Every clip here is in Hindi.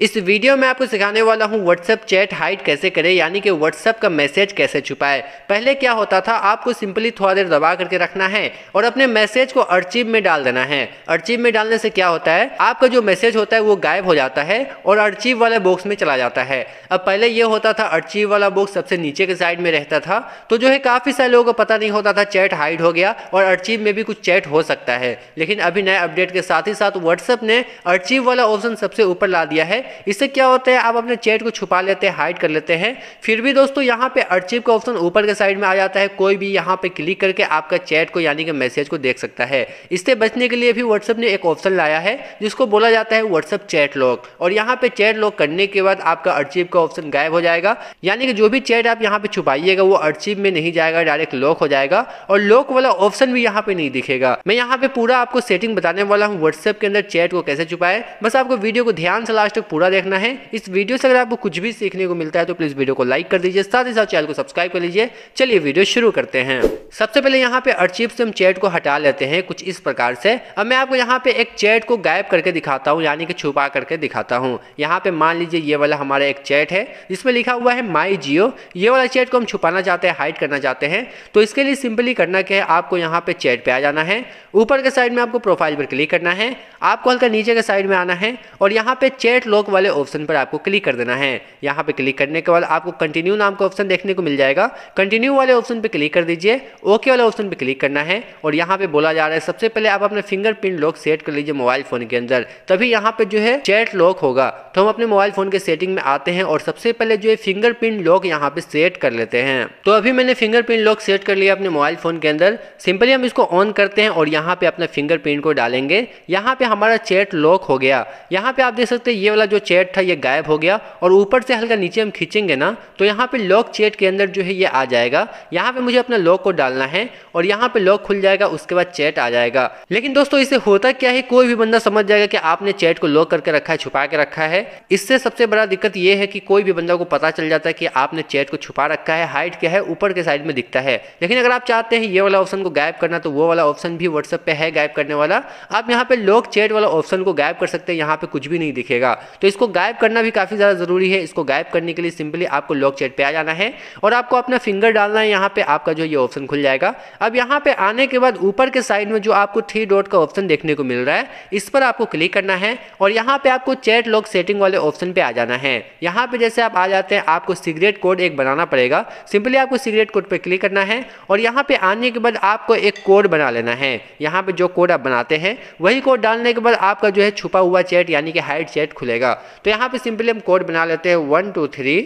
इस वीडियो में आपको सिखाने वाला हूँ व्हाट्सएप चैट हाइड कैसे करें यानी कि व्हाट्सएप का मैसेज कैसे छुपाए पहले क्या होता था आपको सिंपली थोड़ा देर दबा करके रखना है और अपने मैसेज को अर्चिव में डाल देना है अर्चिव में डालने से क्या होता है आपका जो मैसेज होता है वो गायब हो जाता है और अर्चिव वाले बॉक्स में चला जाता है अब पहले यह होता था अर्चिव वाला बॉक्स सबसे नीचे के साइड में रहता था तो जो है काफ़ी सारे लोगों को पता नहीं होता था चैट हाइड हो गया और अर्चिव में भी कुछ चैट हो सकता है लेकिन अभी नए अपडेट के साथ ही साथ व्हाट्सएप ने अर्चिव वाला ऑप्शन सबसे ऊपर ला दिया है इससे क्या होता है आप अपने चैट को छुपा लेते हैं हाइड कर लेते हैं फिर भी दोस्तों यहाँ पे अर्चिव का ऑप्शन ऊपर के साइड में आ जाता है कोई भी यहाँ पे क्लिक करके आपका चैट को यानी कि मैसेज को देख सकता है इससे बचने के लिए भी व्हाट्सअप ने एक ऑप्शन लाया है जिसको बोला जाता है व्हाट्सअप चैट लॉक और यहाँ पे चैट लॉक करने के बाद आपका अर्चिव का ऑप्शन गायब हो जाएगा यानी कि जो भी चैट आप यहाँ पे छुपाइएगा वो अर्चिव में नहीं जाएगा डायरेक्ट लॉक हो जाएगा और लॉक वाला ऑप्शन भी यहाँ पे नहीं दिखेगा मैं यहाँ पे पूरा आपको सेटिंग बताने वाला हूँ व्हाट्सएप के अंदर चैट को कैसे छुपाए बस आपको वीडियो को ध्यान से लास्ट तक पूरा देखना है इस वीडियो से अगर आपको कुछ भी सीखने को मिलता है तो प्लीज़ वीडियो को लाइक कर दीजिए साथ ही साथ चैनल को सब्सक्राइब कर लीजिए चलिए वीडियो शुरू करते हैं सबसे पहले यहाँ पे अर्चिप से हम चैट को हटा लेते हैं कुछ इस प्रकार से अब मैं आपको यहाँ पे एक चैट को गायब करके दिखाता हूँ यानी कि छुपा करके दिखाता हूँ यहाँ पे मान लीजिए ये वाला हमारा एक चैट है जिसमें लिखा हुआ है माई जियो ये वाला चैट को हम छुपाना चाहते हैं हाइड करना चाहते हैं तो इसके लिए सिंपली करना क्या है आपको यहाँ पे चैट पे आ जाना है ऊपर के साइड में आपको प्रोफाइल पर क्लिक करना है आपको हल्का नीचे के साइड में आना है और यहाँ पे चैट लॉग वर्क वाले ऑप्शन पर आपको क्लिक कर देना है यहाँ पे क्लिक करने के बाद आपको कंटिन्यू नाम का ऑप्शन देखने को मिल जाएगा कंटिन्यू वाले ऑप्शन पर क्लिक कर दीजिए ओके वाले ऑप्शन पर क्लिक करना है और यहाँ पे बोला जा रहा है सबसे पहले आप अपने फिंगरप्रिंट लॉक सेट कर लीजिए मोबाइल फ़ोन के अंदर तभी यहाँ पे जो है चैट लॉक होगा तो हम अपने मोबाइल फ़ोन के सेटिंग में आते हैं और सबसे पहले जो है फिंगरप्रिंट लॉक यहाँ पे सेट कर लेते हैं तो अभी मैंने फिंगरप्रिंट लॉक सेट कर लिया अपने मोबाइल फ़ोन के अंदर सिंपली हम इसको ऑन करते हैं और यहाँ पे अपना फिंगरप्रिंट को डालेंगे यहाँ पे हमारा चैट लॉक हो गया यहाँ पे आप देख सकते हैं ये वाला जो चैट था ये गायब हो गया और ऊपर से हल्का नीचे हम खींचेंगे ना तो यहाँ पे लॉक चैट के अंदर जो है ये आ जाएगा यहाँ पे मुझे अपना लॉक को डालना है और यहाँ पे लॉक खुल जाएगा उसके बाद चैट आ जाएगा लेकिन दोस्तों इसे होता क्या है कोई भी बंदा समझ जाएगा कि आपने चैट को लॉक करके रखा है छुपा के रखा है इससे सबसे बड़ा दिक्कत ये है कि कोई भी बंदा को पता चल जाता है कि आपने चैट को छुपा रखा है हाइट क्या है ऊपर के साइड में दिखता है लेकिन अगर आप चाहते हैं ये वाला ऑप्शन को गायब करना तो वो वाला ऑप्शन भी व्हाट्सएप पे है गायब करने वाला आप यहाँ पे लॉक चैट वाला ऑप्शन को गायब कर सकते हैं यहाँ पे कुछ भी नहीं दिखेगा तो इसको गायब करना भी काफ़ी ज़्यादा ज़रूरी है इसको गायब करने के लिए सिंपली आपको लॉक चैट पे आ जाना है और आपको अपना फिंगर डालना है यहाँ पे आपका जो ये ऑप्शन खुल जाएगा अब यहाँ पे आने के बाद ऊपर के साइड में जो आपको थ्री डॉट का ऑप्शन देखने को मिल रहा है इस पर आपको क्लिक करना है और यहाँ पे आपको चैट लॉक सेटिंग वाले ऑप्शन पे आ जाना है यहाँ पे जैसे आप आ जाते हैं आपको सिगरेट कोड एक बनाना पड़ेगा सिंपली आपको सिगरेट कोड पर क्लिक करना है और यहाँ पे आने के बाद आपको एक कोड बना लेना है यहाँ पे जो कोड आप बनाते हैं वही कोड डालने के बाद आपका जो है छुपा हुआ चैट यानी कि हाइड चैट खुलेगा जाएगा तो यहाँ पे सिंपली हम कोड बना लेते हैं one two three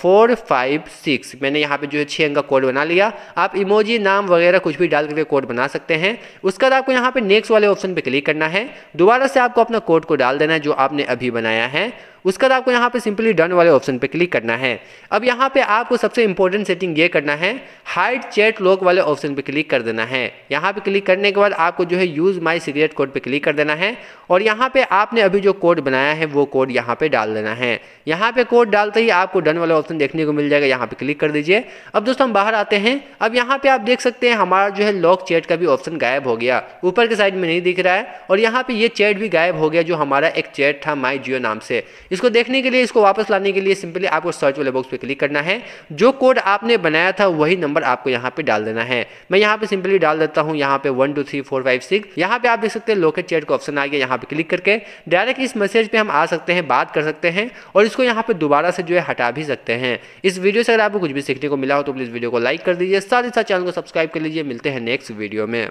four five six मैंने यहाँ पे जो है छः अंक का कोड बना लिया आप इमोजी नाम वगैरह कुछ भी डाल करके कोड बना सकते हैं उसके बाद आपको यहाँ पे नेक्स्ट वाले ऑप्शन पे क्लिक करना है दोबारा से आपको अपना कोड को डाल देना है जो आपने अभी बनाया है उसके बाद आपको यहाँ पे सिंपली डन वाले ऑप्शन पे क्लिक करना है अब यहाँ पे आपको सबसे इंपॉर्टेंट सेटिंग ये करना है हाइड चैट लॉक वाले ऑप्शन पे क्लिक कर देना है यहाँ पे क्लिक करने के बाद आपको जो है यूज़ माई सीरियट कोड पे क्लिक कर देना है और यहाँ पे आपने अभी जो कोड बनाया है वो कोड यहाँ पे डाल देना है यहाँ पे कोड डालते ही आपको डन वाला ऑप्शन देखने को मिल जाएगा यहाँ पे क्लिक कर दीजिए अब दोस्तों हम बाहर आते हैं अब यहाँ पे आप देख सकते हैं हमारा जो है लॉक चैट का भी ऑप्शन गायब हो गया ऊपर के साइड में नहीं दिख रहा है और यहाँ पे ये चैट भी गायब हो गया जो हमारा एक चैट था माई जियो नाम से इसको देखने के लिए इसको वापस लाने के लिए सिंपली आपको सर्च वाले बॉक्स पे क्लिक करना है जो कोड आपने बनाया था वही नंबर आपको यहाँ पे डाल देना है मैं यहाँ पे सिंपली डाल देता हूँ यहाँ पे one two three four five six यहाँ पे आप देख सकते हैं लोकेट चैट का ऑप्शन आ गया यहाँ पे क्लिक करके डायरेक्ट इस मैसेज पे हम आ सकते हैं बात कर सकते हैं और इसको यहाँ पे दोबारा से जो है हटा भी सकते हैं इस वीडियो से अगर आपको कुछ भी सीखने को मिला हो तो प्लीज़ वीडियो को लाइक कर दीजिए साथ ही साथ चैनल को सब्सक्राइब कर लीजिए मिलते हैं नेक्स्ट वीडियो में